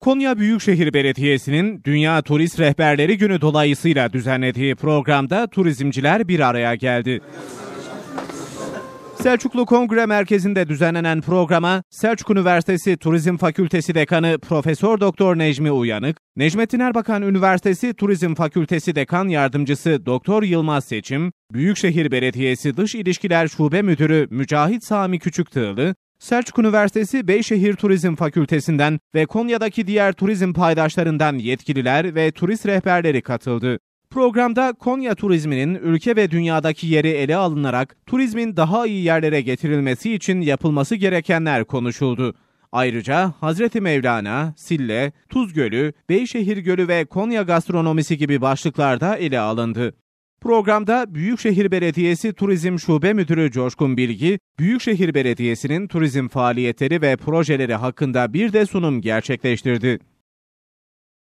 Konya Büyükşehir Belediyesi'nin Dünya Turist Rehberleri Günü dolayısıyla düzenlediği programda turizmciler bir araya geldi. Selçuklu Kongre Merkezi'nde düzenlenen programa Selçuk Üniversitesi Turizm Fakültesi Dekanı Profesör Doktor Necmi Uyanık, Necmettin Erbakan Üniversitesi Turizm Fakültesi Dekan Yardımcısı Doktor Yılmaz Seçim, Büyükşehir Belediyesi Dış İlişkiler Şube Müdürü Mücahit Sami Küçüktığlı, Selçuk Üniversitesi Beyşehir Turizm Fakültesinden ve Konya'daki diğer turizm paydaşlarından yetkililer ve turist rehberleri katıldı. Programda Konya turizminin ülke ve dünyadaki yeri ele alınarak turizmin daha iyi yerlere getirilmesi için yapılması gerekenler konuşuldu. Ayrıca Hazreti Mevlana, Sille, Tuz Gölü, Beyşehir Gölü ve Konya gastronomisi gibi başlıklarda ele alındı. Programda Büyükşehir Belediyesi Turizm Şube Müdürü Coşkun Bilgi, Büyükşehir Belediyesi'nin turizm faaliyetleri ve projeleri hakkında bir de sunum gerçekleştirdi.